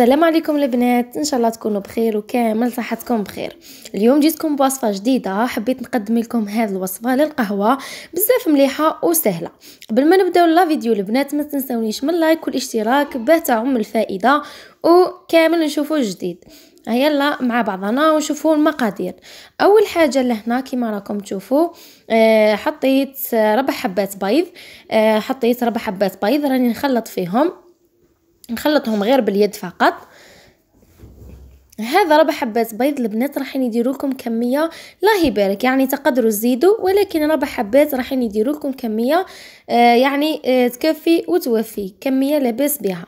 السلام عليكم البنات ان شاء الله تكونوا بخير وكامل صحتكم بخير اليوم جيتكم بوصفه جديده حبيت نقدم لكم هذه الوصفه للقهوه بزاف مليحه وسهله قبل ما نبداو لا فيديو البنات ما تنسونيش من لايك والاشتراك باه تعم الفائده وكامل نشوفوا الجديد يلا مع بعضنا ونشوفوا المقادير اول حاجه لهنا كما راكم تشوفوا آه، حطيت ربع حبات بيض آه، حطيت ربع حبات بيض راني نخلط فيهم نخلطهم غير باليد فقط هذا ربع حبات بيض البنات راح يديروا لكم كميه الله يبارك يعني تقدروا تزيدوا ولكن ربع حبات راح يديروا لكم كميه آه يعني آه تكفي وتوفي كميه لاباس بها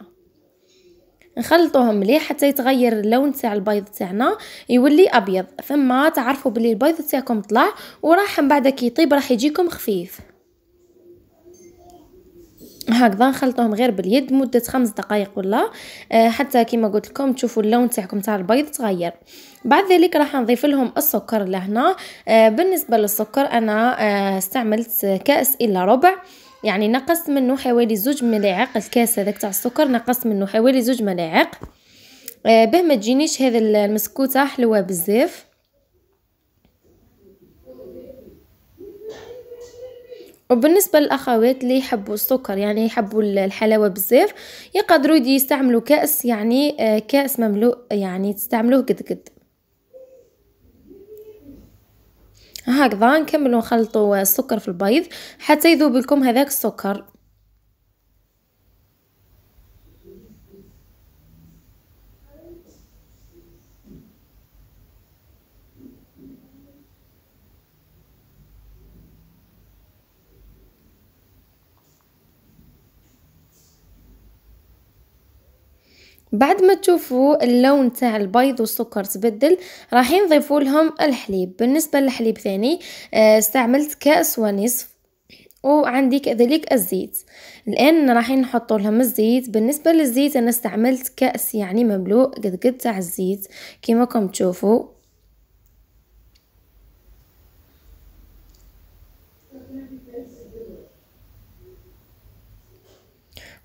نخلطوهم مليح حتى يتغير اللون تاع البيض تاعنا يولي ابيض ثم تعرفوا بلي البيض تاعكم طلع وراح من بعد كي يطيب راح يجيكم خفيف هكذا نخلطوهم غير باليد مده خمس دقائق ولا آه، حتى كما قلت لكم تشوفوا اللون تاعكم تاع البيض تغير بعد ذلك راح نضيف لهم السكر لهنا آه، بالنسبه للسكر انا آه، استعملت كاس الا ربع يعني نقصت منه حوالي زوج ملاعق الكاس هذاك تاع السكر نقصت منه حوالي زوج ملاعق باه ما تجينيش هذه المسكوته حلوه بزاف وبالنسبة للأخوات اللي يحبوا السكر يعني يحبوا الحلاوة بزاف يقدروا يستعملوا كأس يعني آه، كأس مملوء يعني تستعملوه قد قد هكذا نكملوا نخلطوا السكر في البيض حتى يذوب لكم هذاك السكر بعد ما تشوفوا اللون تاع البيض والسكر تبدل راح نضيفوا لهم الحليب بالنسبه للحليب ثاني آه، استعملت كاس ونصف وعندي كذلك الزيت الان راح نحط لهم الزيت بالنسبه للزيت انا استعملت كاس يعني مملوء قد قد تاع الزيت كما راكم تشوفوا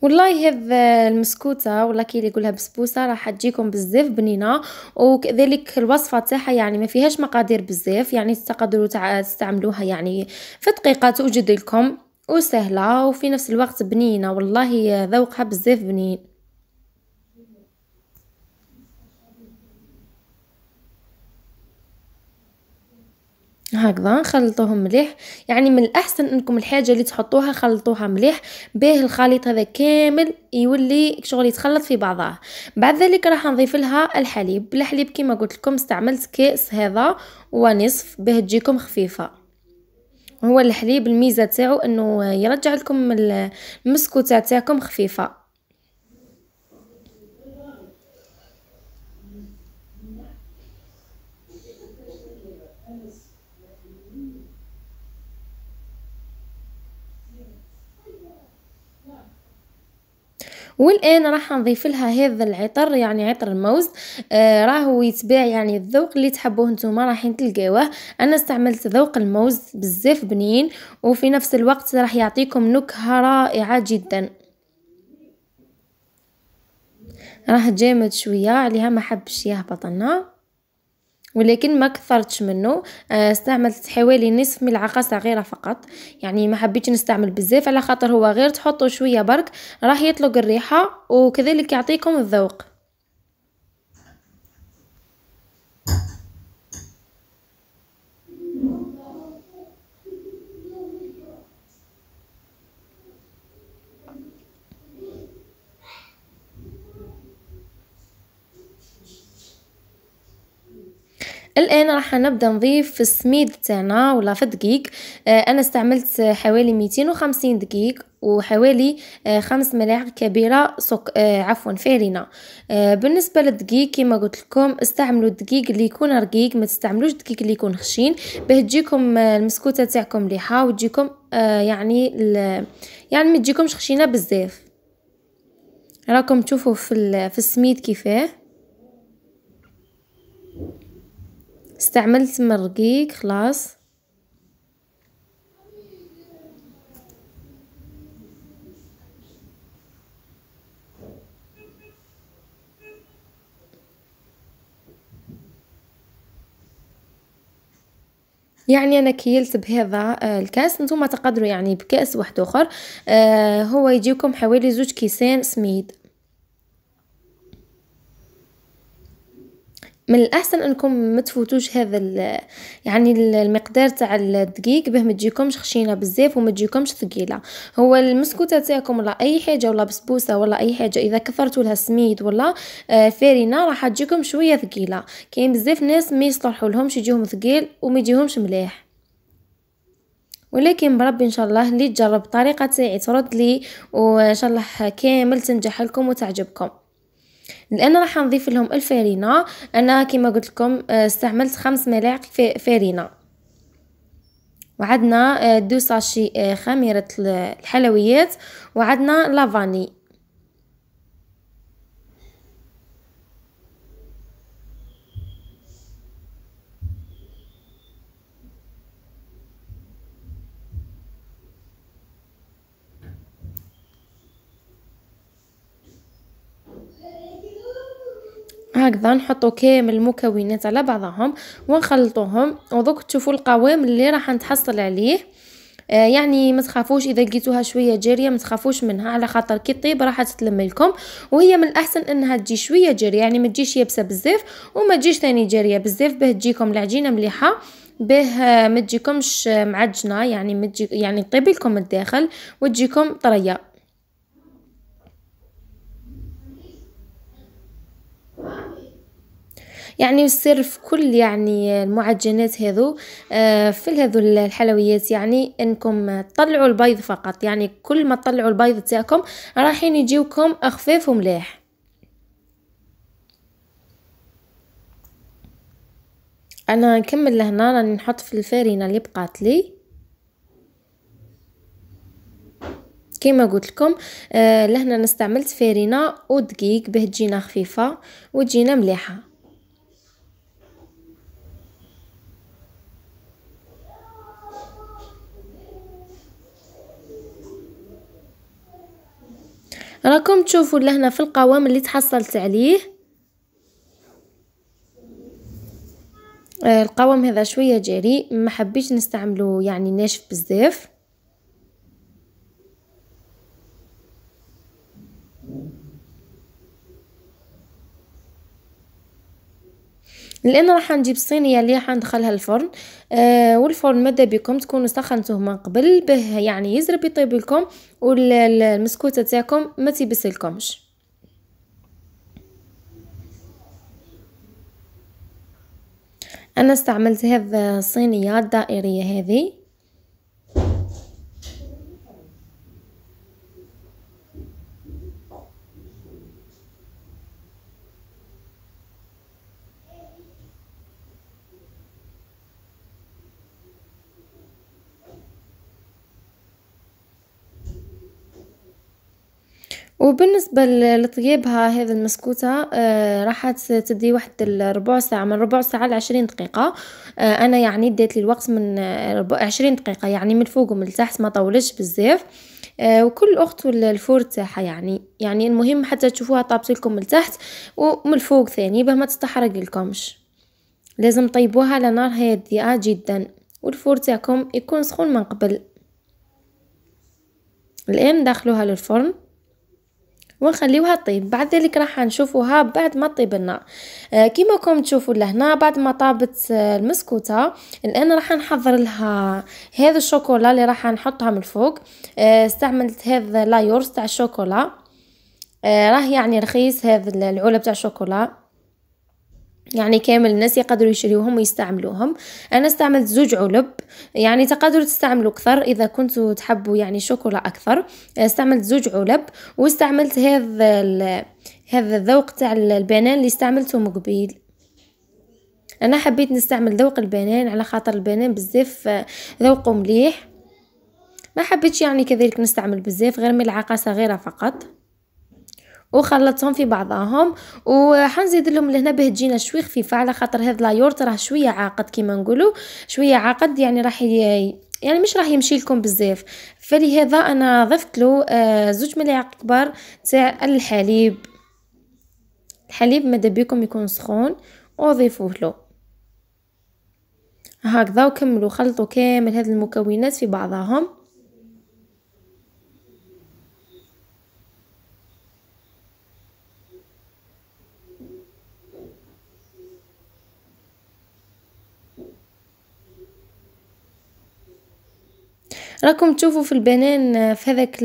والله هذ آه، المسكوته ولا كي اللي يقولها بسبوسه راح تجيكم بزاف بنينه وكذلك الوصفه تاعها يعني ما فيهاش مقادير بزاف يعني تقدروا تستعملوها يعني في دقيقه توجد لكم وسهله وفي نفس الوقت بنينه والله ذوقها بزاف بنين هكذا نخلطوهم مليح يعني من الاحسن انكم الحاجه اللي تحطوها خلطوها مليح باه الخليط هذا كامل يولي شغل يتخلط في بعضه بعد ذلك راح نضيف لها الحليب الحليب كما قلت لكم استعملت كاس هذا ونصف باه تجيكم خفيفه هو الحليب الميزه تاعو انه يرجع لكم المسكوته تاعكم خفيفه والان راح نضيف لها هذا العطر يعني عطر الموز آه، راهو يتباع يعني الذوق اللي تحبوه نتوما راحين تلقاوه انا استعملت ذوق الموز بزاف بنين وفي نفس الوقت راح يعطيكم نكهه رائعه جدا راه جامد شويه عليها ما حبش يهبط لنا ولكن ما كثرتش منه آه، استعملت حوالي نصف ملعقه صغيره فقط يعني ما حبيتش نستعمل بزاف على خاطر هو غير تحطوا شويه برك راح يطلق الريحه وكذلك يعطيكم الذوق الان راح نبدا نضيف السميد تاعنا ولا في دقيق آه، انا استعملت حوالي 250 دقيق وحوالي آه، خمس ملاعق كبيره سك... آه، عفوا فارينه بالنسبه للدقيق كما قلت لكم استعملوا الدقيق اللي يكون رقيق ما تستعملوش الدقيق اللي يكون خشين باه تجيكم المسكوته تاعكم مليحه وتجيكم يعني ال... يعني ما تجيكمش خشينه بزاف راكم تشوفوا في ال... في السميد كيفاه استعملت مرقيق خلاص يعني انا كيلت بهذا آه، الكاس نتوما تقدروا يعني بكاس واحد اخر آه، هو يجيكم حوالي زوج كيسان سميد من الاحسن انكم ما تفوتوش هذا يعني المقدار تاع الدقيق باه ما تجيكمش خشينه بزاف وما تجيكمش ثقيله هو المسكوته تاعكم ولا اي حاجه ولا بسبوسه ولا اي حاجه اذا كثرتوا لها سميد ولا آه، فارينه راح تجيكم شويه ثقيله كاين بزاف ناس ما يصلحوا لهمش يجيهم ثقيل وما يجيهمش مليح ولكن بربي ان شاء الله اللي تجرب الطريقه تاعي ترد لي وان شاء الله كامل تنجح لكم وتعجبكم الان راح نضيف لهم الفرينه انا كما قلت لكم آه، استعملت خمس ملاعق فرينه وعدنا آه، دو ساشي آه، خميره الحلويات وعدنا لافاني هكذا نحطو كامل المكونات على بعضهم ونخلطوهم ودوك تشوفوا القوام اللي راح نتحصل عليه آه، يعني ما تخافوش اذا لقيتوها شويه جاريه ما تخافوش منها على خاطر كي طيب راح تتلم لكم وهي من الاحسن انها تجي شويه جاريه يعني ما تجيش يابسه بزاف وما تجيش ثاني جاريه بزاف باه تجيكم العجينه مليحه باه ما تجيكمش معجنه يعني متجي يعني طيب لكم الداخل وتجيكم طريه يعني يصير في كل يعني المعجنات هذو آه، في هذو الحلويات يعني انكم تطلعوا البيض فقط يعني كل ما تطلعوا البيض تاعكم رايحين يجيوكم اخفاف وملاح انا نكمل لهنا راني نحط في الفارينه اللي بقات لي كما قلت لكم آه لهنا نستعملت فرينه ودقيق باه تجينا خفيفه وتجينا مليحه راكم تشوفوا لهنا في القوام اللي تحصلت عليه آه، القوام هذا شويه جري ما حبيتش نستعمله يعني ناشف بزاف لان راح نجيب الصينيه اللي راح ندخلها الفرن آه والفرن مدى بكم تكونوا سخنتوه من قبل به يعني يزرب يطيب لكم والمسكوته تاعكم ما لكمش انا استعملت هذه الصينيه الدائريه هذه وبالنسبة لطيابها هذا المسكوتة آه، راح تدي واحد الربع ساعة من ربع ساعة لعشرين دقيقة آه، أنا يعني ديت لي الوقت من عشرين دقيقة يعني من الفوق ومن التحت ما طولش بزاف آه، وكل اخت الفور تاعها يعني يعني المهم حتى تشوفوها طابت لكم من تحت ومن الفوق ثاني باه ما تستحرق لكمش لازم طيبوها على نار هادئه جدا والفور تاعكم يكون سخون من قبل الان دخلوها للفرن ونخليوها طيب بعد ذلك راح نشوفوها بعد ما طيب لنا آه راكم تشوفوا لهنا بعد ما طابت آه، المسكوته الان راح نحضر لها هذا الشوكولا اللي راح نحطها من الفوق آه استعملت هذا لايورس تاع الشوكولا آه راه يعني رخيص هذا العلب تاع الشوكولا يعني كامل الناس يقدروا يشريوهم ويستعملوهم انا استعملت زوج علب يعني تقدروا تستعملوا اكثر اذا كنتوا تحبوا يعني شوكولا اكثر استعملت زوج علب واستعملت هذا هذا الذوق تاع البنان اللي استعملته مقبيل انا حبيت نستعمل ذوق البنان على خاطر البنان بزاف ذوقه مليح ما حبيتش يعني كذلك نستعمل بزاف غير ملعقه صغيره فقط وخلطتهم في بعضهم وحنزيد لهم لهنا باه تجينا شوي خفيفه على خاطر هاد لايورت راه شويه عاقد كيما نقولوا شويه عاقد يعني راح يعني مش راح يمشي لكم بزاف فلهذا انا ضفت له آه، زوج ملاعق كبار تاع الحليب الحليب ماذا بكم يكون سخون وضيفوه له هكذا وكملوا خلطوا كامل هاد المكونات في بعضهم راكم تشوفوا في البنان آه، في هذاك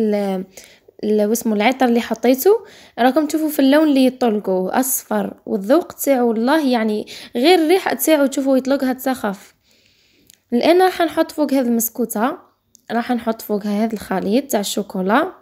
واسمو العطر اللي حطيته راكم تشوفوا في اللون اللي يطلقوا اصفر والذوق تاعو والله يعني غير الريحه تاعو تشوفوا يطلقها تسخف الان راح نحط فوق هذه المسكوته راح نحط فوقها هذا الخليط تاع الشوكولا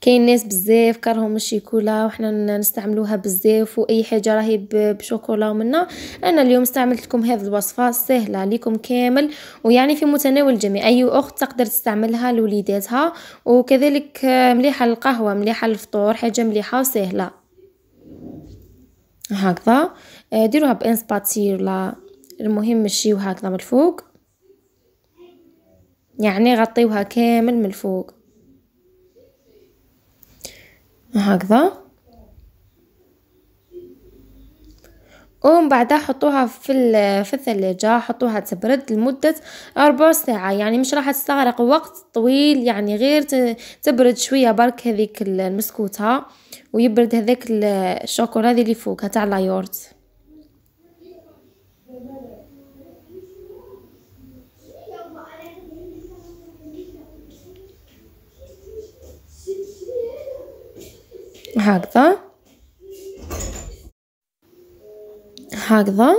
كاين ناس بزاف كرههم الشيكولا وحنا نستعملوها بزاف واي حاجه راهي بشوكولا ومنا انا اليوم استعملت لكم هذه الوصفه سهله لكم كامل ويعني في متناول الجميع اي اخت تقدر تستعملها لوليداتها وكذلك آه، مليحه للقهوه مليحه للفطور حاجه مليحه وسهله هكذا آه، ديروها لا المهم مشيوها هكذا من الفوق يعني غطيوها كامل من الفوق هكذا ومن بعدها حطوها في في الثلاجة حطوها تبرد لمدة أربع ساعة يعني مش راح تستغرق وقت طويل يعني غير تبرد شوية برك هذيك المسكوتة ويبرد هذاك الشوكولا اللي فوقها تاع لايورت هكذا هكذا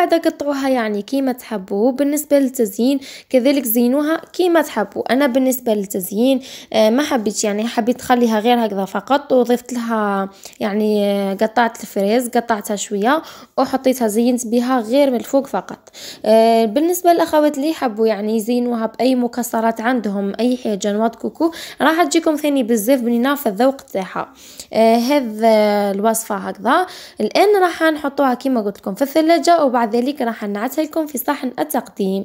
بعد قطعوها يعني كيما تحبوا بالنسبه للتزيين كذلك زينوها كيما تحبوا انا بالنسبه للتزيين آه، ما حبيتش يعني حبيت خليها غير هكذا فقط وضفت لها يعني آه، قطعت الفريز قطعتها شويه وحطيتها زينت بها غير من الفوق فقط آه، بالنسبه للاخوات اللي حبوا يعني يزينوها باي مكسرات عندهم اي حاجه نواط كوكو راح تجيكم ثاني بزاف بنينه في الذوق تاعها هذا الوصفه هكذا الان راح نحطوها كيما قلت لكم في الثلاجه وبعد ذلك راح نعتها لكم في صحن التقديم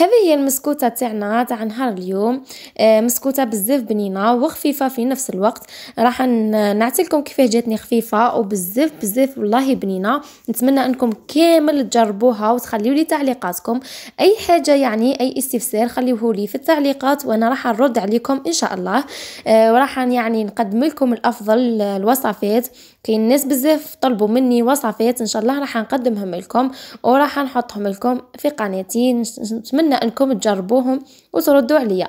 هذه هي المسكوتة تاعنا تاع نهار اليوم آه، مسكوتة بزاف بنينة وخفيفة في نفس الوقت راح نعطيكم كيفاه جاتني خفيفة وبزاف بزاف والله بنينة نتمنى انكم كامل تجربوها وتخليوا لي تعليقاتكم اي حاجة يعني اي استفسار خليوه لي في التعليقات وانا راح نرد عليكم ان شاء الله آه، وراح يعني نقدم لكم الافضل آه، الوصفات كاين ناس بزاف طلبوا مني وصفات ان شاء الله راح نقدمهم لكم وراح نحطهم لكم في قناتي نتمنى انكم تجربوهم وتردوا عليا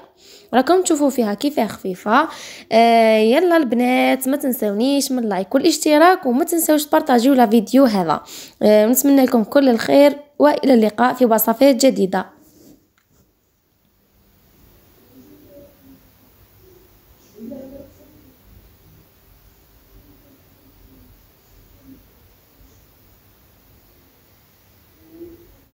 راكم تشوفوا فيها كيفاه خفيفه آه يلا البنات ما تنسونيش من اللايك والاشتراك وما تنسوش تبارطاجيو لا فيديو هذا آه نتمنى لكم كل الخير والى اللقاء في وصفات جديده